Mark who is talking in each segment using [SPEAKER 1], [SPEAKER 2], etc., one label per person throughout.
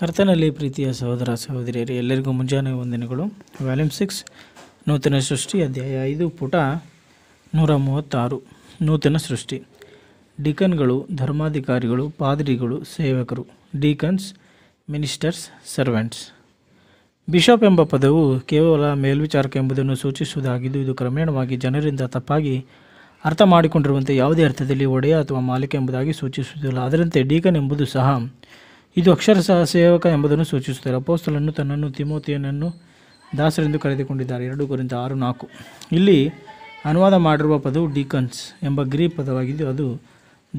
[SPEAKER 1] ಕರ್ತನಲ್ಲಿ ಪ್ರೀತಿಯ ಸಹೋದರ ಸಹೋದರಿಯರು ಎಲ್ಲರಿಗೂ ಮುಂಜಾನೆ ವಂದನೆಗಳು ವ್ಯಾಲ್ಯೂಮ್ ಸಿಕ್ಸ್ ನೂತನ ಸೃಷ್ಟಿ ಅಧ್ಯಾಯ ಐದು ಪುಟ ನೂರ ಮೂವತ್ತಾರು ನೂತನ ಸೃಷ್ಟಿ ಡಿಕನ್ಗಳು ಧರ್ಮಾಧಿಕಾರಿಗಳು ಪಾದ್ರಿಗಳು ಸೇವಕರು ಡಿಕನ್ಸ್ ಮಿನಿಸ್ಟರ್ಸ್ ಸರ್ವೆಂಟ್ಸ್ ಬಿಷಪ್ ಎಂಬ ಪದವು ಕೇವಲ ಮೇಲ್ವಿಚಾರಕ ಎಂಬುದನ್ನು ಸೂಚಿಸುವುದಾಗಿದ್ದು ಇದು ಕ್ರಮೇಣವಾಗಿ ಜನರಿಂದ ತಪ್ಪಾಗಿ ಅರ್ಥ ಮಾಡಿಕೊಂಡಿರುವಂತೆ ಯಾವುದೇ ಅರ್ಥದಲ್ಲಿ ಒಡೆಯ ಅಥವಾ ಮಾಲೀಕ ಎಂಬುದಾಗಿ ಸೂಚಿಸುವುದಿಲ್ಲ ಅದರಂತೆ ಡೀಕನ್ ಎಂಬುದು ಸಹ ಇದು ಅಕ್ಷರಶಃ ಸೇವಕ ಎಂಬುದನ್ನು ಸೂಚಿಸುತ್ತದೆ ಅಪೋಸ್ತಲನ್ನು ತನ್ನನ್ನು ತಿಮೋತಿಯನನ್ನು ದಾಸರೆಂದು ಕರೆದುಕೊಂಡಿದ್ದಾರೆ ಎರಡು ಕುರಿತ ಆರು ನಾಲ್ಕು ಇಲ್ಲಿ ಅನುವಾದ ಮಾಡಿರುವ ಪದವು ಡಿಕನ್ಸ್ ಎಂಬ ಗ್ರೀ ಪದವಾಗಿದ್ದು ಅದು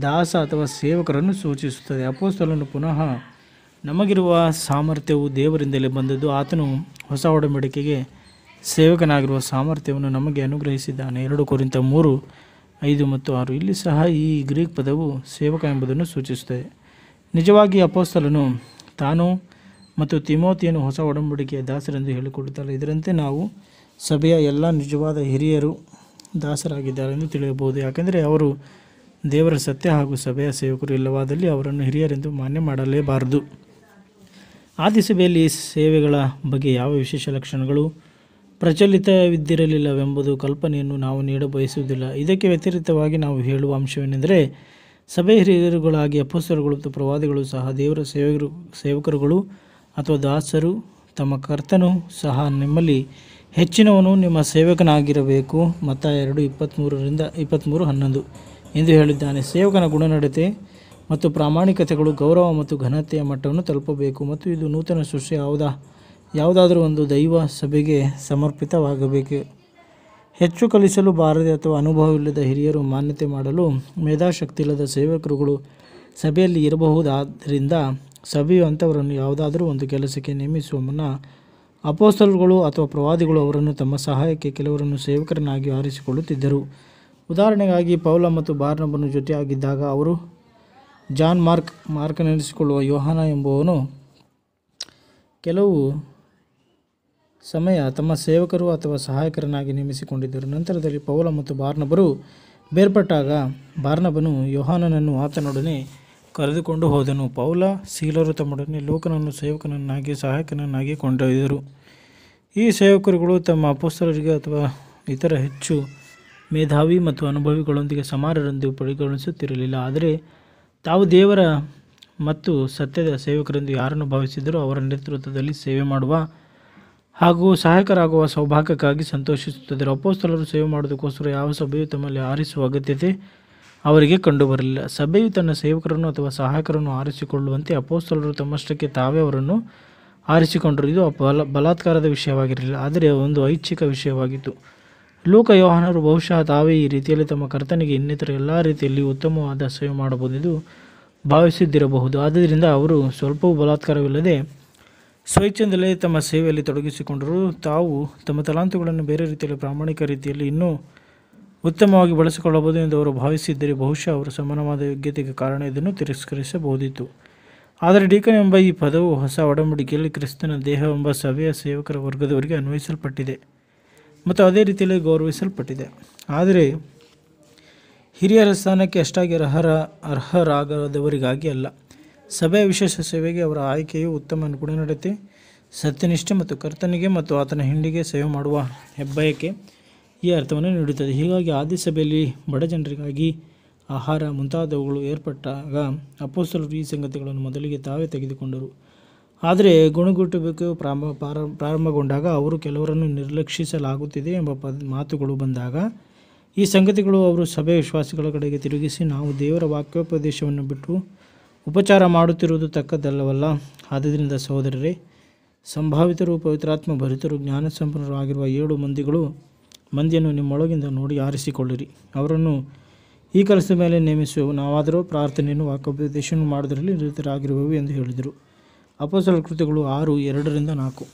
[SPEAKER 1] ದಾಸ ಅಥವಾ ಸೇವಕರನ್ನು ಸೂಚಿಸುತ್ತದೆ ಅಪೋಸ್ತಲನ್ನು ಪುನಃ ನಮಗಿರುವ ಸಾಮರ್ಥ್ಯವು ದೇವರಿಂದಲೇ ಬಂದದ್ದು ಆತನು ಹೊಸ ಒಡಂಬಡಿಕೆಗೆ ಸೇವಕನಾಗಿರುವ ಸಾಮರ್ಥ್ಯವನ್ನು ನಮಗೆ ಅನುಗ್ರಹಿಸಿದ್ದಾನೆ ಎರಡು ಕುರಿತ ಮೂರು ಐದು ಮತ್ತು ಆರು ಇಲ್ಲಿ ಸಹ ಈ ಗ್ರೀಕ್ ಪದವು ಸೇವಕ ಎಂಬುದನ್ನು ಸೂಚಿಸುತ್ತದೆ ನಿಜವಾಗಿ ಅಪೋಸ್ತಲನು ತಾನು ಮತ್ತು ತಿಮೋತಿಯನ್ನು ಹೊಸ ಒಡಂಬಡಿಕೆಯ ದಾಸರೆಂದು ಹೇಳಿಕೊಡುತ್ತಾರೆ ಇದರಂತೆ ನಾವು ಸಭೆಯ ಎಲ್ಲ ನಿಜವಾದ ಹಿರಿಯರು ದಾಸರಾಗಿದ್ದಾರೆ ಎಂದು ತಿಳಿಯಬಹುದು ಯಾಕೆಂದರೆ ಅವರು ದೇವರ ಸತ್ಯ ಹಾಗೂ ಸಭೆಯ ಸೇವಕರು ಇಲ್ಲವಾದಲ್ಲಿ ಅವರನ್ನು ಹಿರಿಯರೆಂದು ಮಾನ್ಯ ಮಾಡಲೇಬಾರದು ಆದಿ ಸಭೆಯಲ್ಲಿ ಸೇವೆಗಳ ಬಗ್ಗೆ ಯಾವ ವಿಶೇಷ ಲಕ್ಷಣಗಳು ಪ್ರಚಲಿತವಿದ್ದಿರಲಿಲ್ಲವೆಂಬುದು ಕಲ್ಪನೆಯನ್ನು ನಾವು ನೀಡಬಯಸುವುದಿಲ್ಲ ಇದಕ್ಕೆ ವ್ಯತಿರಿಕ್ತವಾಗಿ ನಾವು ಹೇಳುವ ಅಂಶವೇನೆಂದರೆ ಸಭೆ ಹಿರಿಯರುಗಳಾಗಿ ಅಪಸ್ವರುಗಳು ಮತ್ತು ಪ್ರವಾದಿಗಳು ಸಹ ದೇವರ ಸೇವಕರು ಸೇವಕರುಗಳು ಅಥವಾ ದಾಸರು ತಮ್ಮ ಕರ್ತನು ಸಹ ನಿಮ್ಮಲ್ಲಿ ಹೆಚ್ಚಿನವನು ನಿಮ್ಮ ಸೇವಕನಾಗಿರಬೇಕು ಮತ ಎರಡು ಇಪ್ಪತ್ತ್ಮೂರರಿಂದ ಇಪ್ಪತ್ತ್ಮೂರು ಹನ್ನೊಂದು ಎಂದು ಹೇಳಿದ್ದಾನೆ ಸೇವಕನ ಗುಣನಡತೆ ಮತ್ತು ಪ್ರಾಮಾಣಿಕತೆಗಳು ಗೌರವ ಮತ್ತು ಘನತೆಯ ಮಟ್ಟವನ್ನು ತಲುಪಬೇಕು ಮತ್ತು ಇದು ನೂತನ ಸೃಷ್ಟಿ ಯಾವುದಾ ಯಾವುದಾದರೂ ಒಂದು ದೈವ ಸಭೆಗೆ ಸಮರ್ಪಿತವಾಗಬೇಕು ಹೆಚ್ಚು ಕಲಿಸಲು ಬಾರದೆ ಅಥವಾ ಅನುಭವವಿಲ್ಲದ ಹಿರಿಯರು ಮಾನ್ಯತೆ ಮಾಡಲು ಮೇಧಾಶಕ್ತಿ ಇಲ್ಲದ ಸೇವಕರುಗಳು ಸಭೆಯಲ್ಲಿ ಇರಬಹುದಾದ್ದರಿಂದ ಸಭೆಯು ಅಂಥವರನ್ನು ಯಾವುದಾದರೂ ಒಂದು ಕೆಲಸಕ್ಕೆ ನೇಮಿಸುವ ಮುನ್ನ ಅಪೋಸ್ತಲ್ಗಳು ಅಥವಾ ಪ್ರವಾದಿಗಳು ಅವರನ್ನು ತಮ್ಮ ಸಹಾಯಕ್ಕೆ ಕೆಲವರನ್ನು ಸೇವಕರನ್ನಾಗಿ ಆರಿಸಿಕೊಳ್ಳುತ್ತಿದ್ದರು ಉದಾಹರಣೆಗಾಗಿ ಪೌಲ ಮತ್ತು ಬಾರ್ನಬ್ಬನು ಜೊತೆಯಾಗಿದ್ದಾಗ ಅವರು ಜಾನ್ ಮಾರ್ಕ್ ನೆನೆಸಿಕೊಳ್ಳುವ ಯೋಹಾನ ಎಂಬುವನು ಕೆಲವು ಸಮಯ ತಮ್ಮ ಸೇವಕರು ಅಥವಾ ಸಹಾಯಕರನ್ನಾಗಿ ನೇಮಿಸಿಕೊಂಡಿದ್ದರು ನಂತರದಲ್ಲಿ ಪೌಲ ಮತ್ತು ಬಾರ್ನಬರು ಬೇರ್ಪಟ್ಟಾಗ ಬಾರ್ನಬನು ಯೋಹಾನನನ್ನು ಆತನೊಡನೆ ಕರೆದುಕೊಂಡು ಹೋದನು ಪೌಲ ಸೀಲರು ತಮ್ಮೊಡನೆ ಲೋಕನನ್ನು ಸೇವಕನನ್ನಾಗಿ ಸಹಾಯಕನನ್ನಾಗಿ ಕೊಂಡೊಯ್ದರು ಈ ಸೇವಕರುಗಳು ತಮ್ಮ ಅಪಸ್ತರರಿಗೆ ಅಥವಾ ಇತರ ಹೆಚ್ಚು ಮೇಧಾವಿ ಮತ್ತು ಅನುಭವಿಗಳೊಂದಿಗೆ ಸಮಾರರೆಂದು ಪರಿಗಣಿಸುತ್ತಿರಲಿಲ್ಲ ಆದರೆ ತಾವು ದೇವರ ಮತ್ತು ಸತ್ಯದ ಸೇವಕರೆಂದು ಯಾರನ್ನು ಭಾವಿಸಿದರೂ ಅವರ ನೇತೃತ್ವದಲ್ಲಿ ಸೇವೆ ಮಾಡುವ ಹಾಗೂ ಸಹಾಯಕರಾಗುವ ಸೌಭಾಗ್ಯಕ್ಕಾಗಿ ಸಂತೋಷಿಸುತ್ತಿದ್ದರು ಅಪೋಸ್ತಲರು ಸೇವೆ ಮಾಡೋದಕ್ಕೋಸ್ಕರ ಯಾವ ಸಭೆಯು ತಮ್ಮಲ್ಲಿ ಆರಿಸುವ ಅಗತ್ಯತೆ ಅವರಿಗೆ ಕಂಡುಬರಲಿಲ್ಲ ಸಭೆಯು ತನ್ನ ಸೇವಕರನ್ನು ಅಥವಾ ಸಹಾಯಕರನ್ನು ಆರಿಸಿಕೊಳ್ಳುವಂತೆ ಅಪೋಸ್ತಲರು ತಮ್ಮಷ್ಟಕ್ಕೆ ತಾವೇ ಅವರನ್ನು ಆರಿಸಿಕೊಂಡರು ಇದು ಬಲಾತ್ಕಾರದ ವಿಷಯವಾಗಿರಲಿಲ್ಲ ಆದರೆ ಒಂದು ಐಚ್ಛಿಕ ವಿಷಯವಾಗಿತ್ತು ಲೋಕ ವ್ಯವಹಾರರು ಬಹುಶಃ ತಾವೇ ಈ ರೀತಿಯಲ್ಲಿ ತಮ್ಮ ಕರ್ತನಿಗೆ ಇನ್ನಿತರ ಎಲ್ಲ ರೀತಿಯಲ್ಲಿ ಉತ್ತಮವಾದ ಸೇವೆ ಮಾಡಬಹುದೆಂದು ಭಾವಿಸಿದ್ದಿರಬಹುದು ಆದ್ದರಿಂದ ಅವರು ಸ್ವಲ್ಪವೂ ಬಲಾತ್ಕಾರವಿಲ್ಲದೆ ಸ್ವೇಚ್ಛೆಯಿಂದಲೇ ತಮ್ಮ ಸೇವೆಯಲ್ಲಿ ತೊಡಗಿಸಿಕೊಂಡರು ತಾವು ತಮ್ಮ ತಲಾಂತುಗಳನ್ನು ಬೇರೆ ರೀತಿಯಲ್ಲಿ ಪ್ರಾಮಾಣಿಕ ರೀತಿಯಲ್ಲಿ ಇನ್ನೂ ಉತ್ತಮವಾಗಿ ಬಳಸಿಕೊಳ್ಳಬಹುದು ಎಂದು ಅವರು ಭಾವಿಸಿದ್ದರೆ ಬಹುಶಃ ಅವರು ಸಮಾನವಾದ ಯೋಗ್ಯತೆಗೆ ಕಾರಣ ಇದನ್ನು ತಿರಸ್ಕರಿಸಬಹುದಿತ್ತು ಆದರೆ ಡೀಕನ್ ಎಂಬ ಈ ಪದವು ಹೊಸ ಒಡಂಬಡಿಕೆಯಲ್ಲಿ ಕ್ರಿಸ್ತನ ದೇಹ ಎಂಬ ಸಭೆಯ ಸೇವಕರ ವರ್ಗದವರಿಗೆ ಅನ್ವಯಿಸಲ್ಪಟ್ಟಿದೆ ಮತ್ತು ಅದೇ ರೀತಿಯಲ್ಲಿ ಗೌರವಿಸಲ್ಪಟ್ಟಿದೆ ಆದರೆ ಹಿರಿಯರ ಸ್ಥಾನಕ್ಕೆ ಅಷ್ಟಾಗಿ ಅರ್ಹರ ಅರ್ಹರಾಗದವರಿಗಾಗಿ ಅಲ್ಲ ಸಭೆಯ ವಿಶೇಷ ಸೇವೆಗೆ ಅವರ ಆಯ್ಕೆಯು ಉತ್ತಮ ಗುಣ ನಡೆಯುತ್ತೆ ಸತ್ಯನಿಷ್ಠೆ ಮತ್ತು ಕರ್ತನಿಗೆ ಮತ್ತು ಆತನ ಹಿಂಡಿಗೆ ಸೇವೆ ಮಾಡುವ ಹೆಬ್ಬಯಕ್ಕೆ ಈ ಅರ್ಥವನ್ನು ನೀಡುತ್ತದೆ ಹೀಗಾಗಿ ಆದಿ ಸಭೆಯಲ್ಲಿ ಬಡ ಜನರಿಗಾಗಿ ಆಹಾರ ಮುಂತಾದವುಗಳು ಏರ್ಪಟ್ಟಾಗ ಅಪೋಸ್ತಲರು ಈ ಸಂಗತಿಗಳನ್ನು ಮೊದಲಿಗೆ ತಾವೇ ತೆಗೆದುಕೊಂಡರು ಆದರೆ ಗುಣಗುಟ್ಟಬೇಕು ಪ್ರಾರಂಭ ಪ್ರಾರಂಭಗೊಂಡಾಗ ಅವರು ಕೆಲವರನ್ನು ನಿರ್ಲಕ್ಷಿಸಲಾಗುತ್ತಿದೆ ಎಂಬ ಪದ ಮಾತುಗಳು ಬಂದಾಗ ಈ ಸಂಗತಿಗಳು ಅವರು ಸಭೆ ವಿಶ್ವಾಸಿಗಳ ಕಡೆಗೆ ತಿರುಗಿಸಿ ನಾವು ದೇವರ ವಾಕ್ಯೋಪದೇಶವನ್ನು ಬಿಟ್ಟು ಉಪಚಾರ ಮಾಡುತ್ತಿರುವುದು ತಕ್ಕದ್ದಲ್ಲವಲ್ಲ ಆದ್ದರಿಂದ ಸಹೋದರರೇ ಸಂಭಾವಿತರು ಪವಿತ್ರಾತ್ಮ ಭರಿತರು ಜ್ಞಾನ ಸಂಪನ್ನರು ಆಗಿರುವ ಏಳು ಮಂದಿಗಳು ಮಂದಿಯನ್ನು ನಿಮ್ಮೊಳಗಿಂದ ನೋಡಿ ಆರಿಸಿಕೊಳ್ಳಿರಿ ಅವರನ್ನು ಈ ಕೆಲಸದ ಮೇಲೆ ನೇಮಿಸುವ ನಾವಾದರೂ ಪ್ರಾರ್ಥನೆಯನ್ನು ವಾಕ್ಯೋಪದೇಶ ಮಾಡೋದರಲ್ಲಿ ನಿರತರಾಗಿರುವವು ಎಂದು ಹೇಳಿದರು ಅಪಸಲ ಕೃತಿಗಳು ಆರು ಎರಡರಿಂದ ನಾಲ್ಕು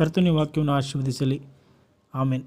[SPEAKER 1] ಕರ್ತನಿ ವಾಕ್ಯವನ್ನು ಆಶೀರ್ವದಿಸಲಿ ಆಮೇನ್